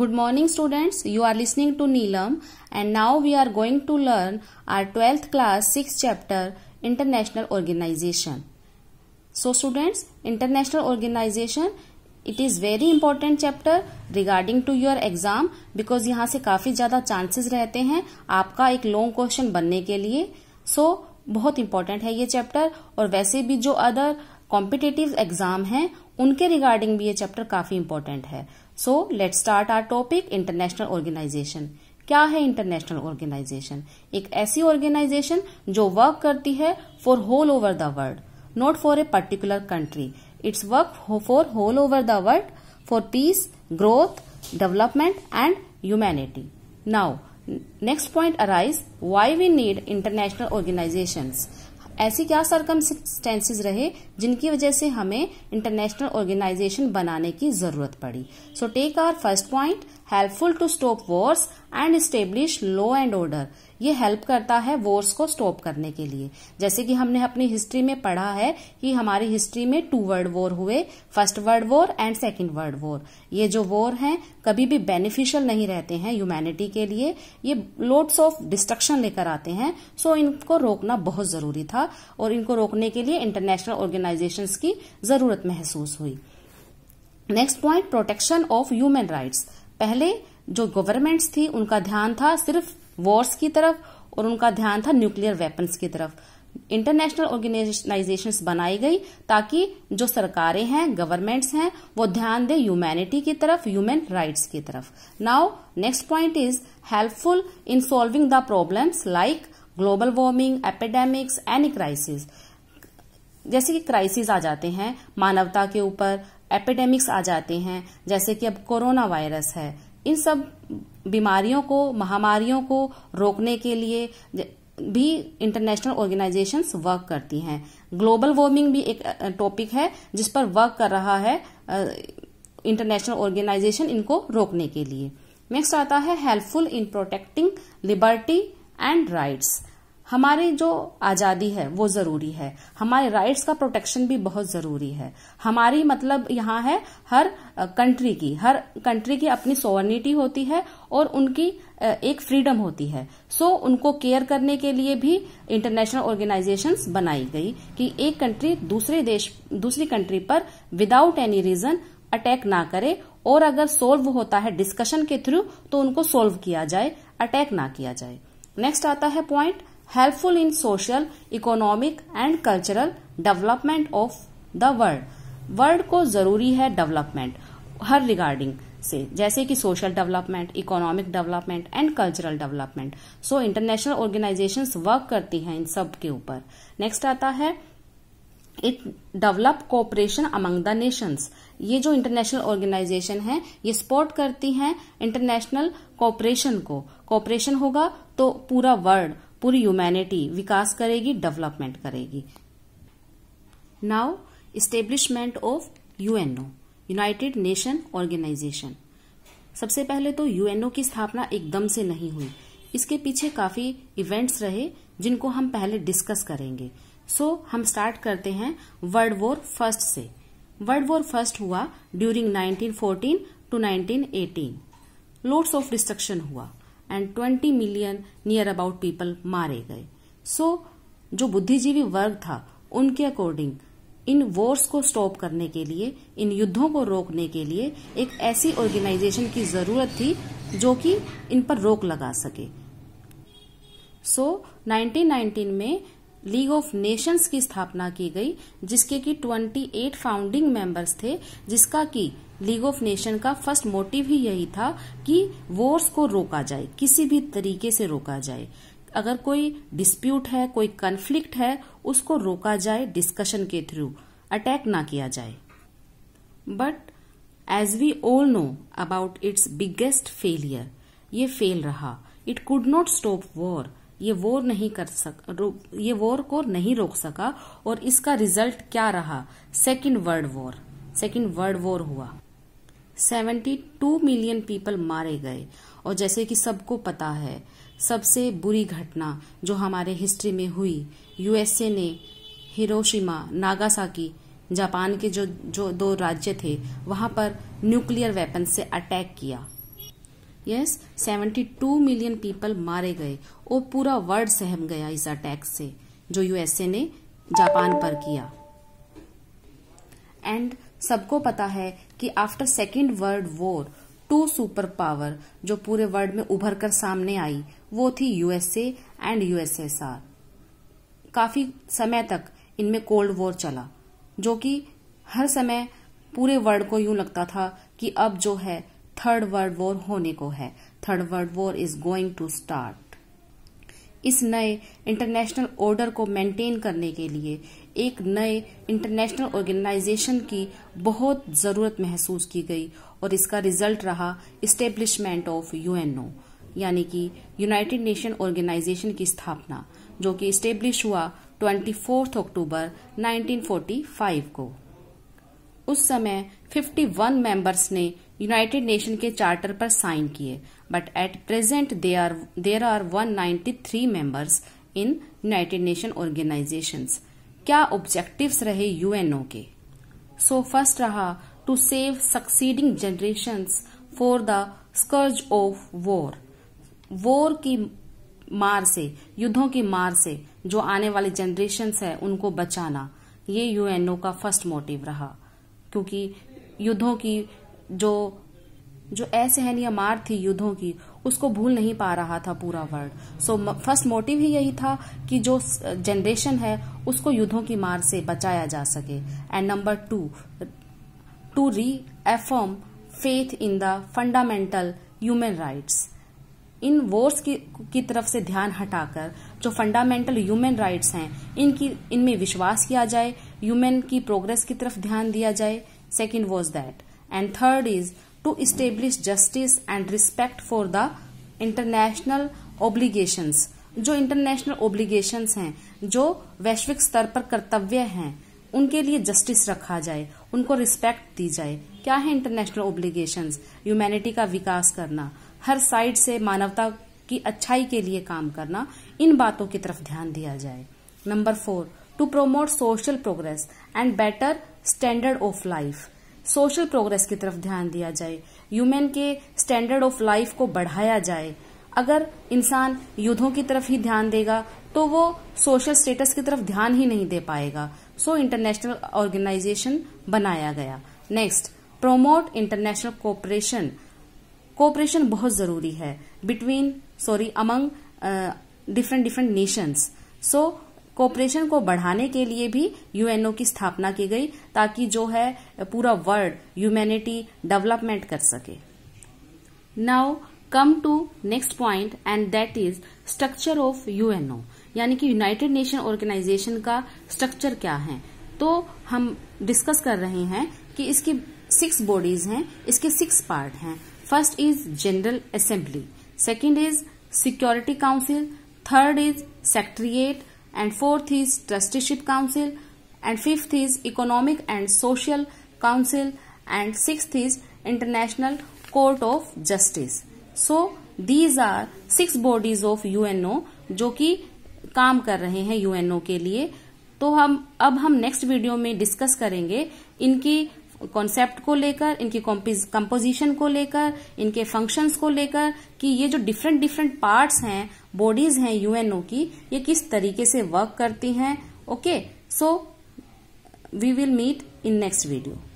Good morning students, you are listening to Neelam and now we are going to learn our 12th class 6th chapter International Organization. So students, International Organization it is very important chapter regarding to your exam because यहाँ से काफी ज्यादा chances रहते हैं आपका एक long question बनने के लिए सो so, बहुत इंपॉर्टेंट है ये चैप्टर और वैसे भी जो अदर कॉम्पिटेटिव एग्जाम हैं उनके रिगार्डिंग भी ये चैप्टर काफी इंपॉर्टेंट है so let start our topic international organization क्या है इंटरनेशनल ऑर्गेनाइजेशन एक ऐसी ऑर्गेनाइजेशन जो वर्क करती है for whole over the world not for a particular country it's work for whole over the world for peace growth development and humanity now next point arise why we need international organization ऐसे क्या circumstances रहे जिनकी वजह से हमें international organisation बनाने की जरूरत पड़ी so take our first point helpful to stop wars and establish law and order ये हेल्प करता है वॉर्स को स्टॉप करने के लिए जैसे कि हमने अपनी हिस्ट्री में पढ़ा है कि हमारी हिस्ट्री में टू वर्ल्ड वॉर हुए first world war and second world war ये जो वॉर हैं कभी भी बेनिफिशियल नहीं रहते हैं ह्यूमैनिटी के लिए ये लोड्स ऑफ डिस्ट्रक्शन लेकर आते हैं सो इनको रोकना बहुत जरूरी था और इनको रोकने के लिए इंटरनेशनल ऑर्गेनाइजेशन की जरूरत महसूस हुई next point protection of human rights पहले जो गवर्नमेंट्स थी उनका ध्यान था सिर्फ वॉर्स की तरफ और उनका ध्यान था न्यूक्लियर वेपन्स की तरफ इंटरनेशनल ऑर्गेनाइजेशंस बनाई गई ताकि जो सरकारें हैं गवर्नमेंट्स हैं वो ध्यान दें ह्यूमैनिटी की तरफ ह्यूमन राइट्स की तरफ now next point is helpful in solving the problems like global warming epidemics any crisis जैसे कि क्राइसिस आ जाते हैं मानवता के ऊपर एपिडेमिक्स आ जाते हैं जैसे कि अब कोरोना वायरस है इन सब बीमारियों को महामारियों को रोकने के लिए भी इंटरनेशनल ऑर्गेनाइजेशंस वर्क करती हैं ग्लोबल वार्मिंग भी एक टॉपिक है जिस पर वर्क कर रहा है इंटरनेशनल ऑर्गेनाइजेशन इनको रोकने के लिए नेक्स्ट आता है helpful in protecting liberty and rights हमारी जो आज़ादी है वो ज़रूरी है हमारे राइट्स का प्रोटेक्शन भी बहुत ज़रूरी है हमारी मतलब यहाँ है हर कंट्री की हर कंट्री की अपनी सोवर्निटी होती है और उनकी एक फ्रीडम होती है सो so, उनको केयर करने के लिए भी इंटरनेशनल ऑर्गेनाइजेशंस बनाई गई कि एक कंट्री दूसरे देश दूसरी कंट्री पर विदाउट एनी रीजन अटैक ना करे और अगर सोल्व होता है डिस्कशन के थ्रू तो उनको सोल्व किया जाए अटैक ना किया जाए नेक्स्ट आता है point helpful in social, economic and cultural development of the world. World को जरूरी है डेवलपमेंट हर रिगार्डिंग से जैसे कि social development economic development and cultural development so international organization work करती हैं इन सब के ऊपर नेक्स्ट आता है it develop cooperation among the nations ये जो इंटरनेशनल ऑर्गेनाइजेशन है ये सपोर्ट करती हैं इंटरनेशनल कोऑपरेशन को कोऑपरेशन होगा तो पूरा वर्ल्ड पूरी ह्यूमैनिटी विकास करेगी डेवलपमेंट करेगी now establishment of UNO United Nation Organization सबसे पहले तो यूएनओ की स्थापना एकदम से नहीं हुई इसके पीछे काफी इवेंट्स रहे जिनको हम पहले डिस्कस करेंगे सो so, हम स्टार्ट करते हैं वर्ल्ड वॉर फर्स्ट से वर्ल्ड वॉर फर्स्ट हुआ during 1914 to 1918 loads of destruction हुआ and twenty million near about people मारे गए सो so, जो बुद्धिजीवी वर्ग था उनके अकॉर्डिंग इन वॉर्स को स्टॉप करने के लिए इन युद्धों को रोकने के लिए एक ऐसी ऑर्गेनाइजेशन की जरूरत थी जो कि इन पर रोक लगा सके सो so, 1919 में लीग ऑफ नेशंस की स्थापना की गई जिसके कि 28 फाउंडिंग मेंबर्स थे जिसका कि लीग ऑफ नेशन का फर्स्ट मोटिव ही यही था कि वॉर्स को रोका जाए किसी भी तरीके से रोका जाए अगर कोई डिस्प्यूट है कोई कन्फ्लिक्ट है उसको रोका जाए डिस्कशन के थ्रू अटैक ना किया जाए but as we all know about its biggest failure ये फेल रहा it could not stop war ये वॉर नहीं कर सक ये वॉर को नहीं रोक सका और इसका रिजल्ट क्या रहा second world war second world war हुआ 72 मिलियन पीपल मारे गए और जैसे कि सबको पता है सबसे बुरी घटना जो हमारे हिस्ट्री में हुई यूएसए ने हिरोशिमा नागासाकी जापान के जो जो दो राज्य थे वहां पर न्यूक्लियर वेपन से अटैक किया yes seventy two million people मारे गए और पूरा वर्ल्ड सहम गया इस अटैक से जो यूएसए ने जापान पर किया एंड सबको पता है कि after second world war two super power जो पूरे वर्ल्ड में उभर कर सामने आई वो थी यूएसए एंड यूएसएसआर काफी समय तक इनमें कोल्ड वॉर चला जो कि हर समय पूरे वर्ल्ड को यूं लगता था कि अब जो है थर्ड वर्ल्ड वॉर होने को है third world war is going to start इस नए इंटरनेशनल ऑर्डर को मेंटेन करने के लिए एक नए इंटरनेशनल ऑर्गेनाइजेशन की बहुत ज़रूरत महसूस की गई और इसका रिजल्ट रहा इस्टेब्लिशमेंट ऑफ यूएनओ यानी कि यूनाइटेड नेशन ऑर्गेनाइजेशन की स्थापना जो कि इस्टेब्लिश हुआ 24 अक्टूबर 1945 को उस समय 51 मेंबर्स ने यूनाइटेड नेशन के चार्टर पर साइन किए but at present they are there are 193 members in United Nation Organization क्या ऑब्जेक्टिव रहे यूएनओ के सो so फर्स्ट रहा to save succeeding generation for the scourge of war war की मार से युद्धों की मार से जो आने वाले जनरेशन है उनको बचाना ये यूएनओ का फर्स्ट मोटिव रहा क्योंकि युद्धों की जो जो असहनीय मार थी युद्धों की उसको भूल नहीं पा रहा था पूरा वर्ल्ड सो फर्स्ट मोटिव ही यही था कि जो जनरेशन है उसको युद्धों की मार से बचाया जा सके and number two to reaffirm faith in the fundamental human rights in worth की, की तरफ से ध्यान हटाकर जो फंडामेंटल ह्यूमन राइट्स हैं इनकी इनमें विश्वास किया जाए ह्यूमन की प्रोग्रेस की तरफ ध्यान दिया जाए second was that and third is to establish justice and respect for the international obligations जो इंटरनेशनल obligations हैं जो वैश्विक स्तर पर कर्तव्य हैं उनके लिए जस्टिस रखा जाए उनको रिस्पेक्ट दी जाए क्या है इंटरनेशनल obligations ह्यूमैनिटी का विकास करना हर साइड से मानवता की अच्छाई के लिए काम करना इन बातों की तरफ ध्यान दिया जाए number four to promote social progress and better standard of life social progress की तरफ ध्यान दिया जाए ह्यूमन के स्टैंडर्ड ऑफ लाइफ को बढ़ाया जाए अगर इंसान युद्धों की तरफ ही ध्यान देगा तो वो सोशल स्टेटस की तरफ ध्यान ही नहीं दे पाएगा सो इंटरनेशनल ऑर्गेनाइजेशन बनाया गया next promote international cooperation cooperation बहुत जरूरी है between sorry among different different nations so cooperation को बढ़ाने के लिए भी यूएनओ की स्थापना की गई ताकि जो है पूरा वर्ल्ड ह्यूमैनिटी डेवलपमेंट कर सके now come to next point and that is structure of UNO यानी कि यूनाइटेड नेशन ऑर्गेनाइजेशन का स्ट्रक्चर क्या है तो हम डिस्कस कर रहे हैं कि इसकी सिक्स बॉडीज हैं इसके सिक्स पार्ट हैं first is general assembly second is security council third is secretariat and fourth is trusteeship council and fifth is economic and social council and six is international court of justice so these are six bodies of UNO जो कि काम कर रहे हैं UNO के लिए तो हम अब हम नेक्स्ट वीडियो में डिस्कस करेंगे इनकी कॉन्सेप्ट को लेकर इनकी कंपोजिशन को लेकर इनके फंक्शंस को लेकर कि ये जो डिफरेंट डिफरेंट पार्ट्स हैं बॉडीज हैं यूएनओ की ये किस तरीके से वर्क करती हैं okay so we will meet in next video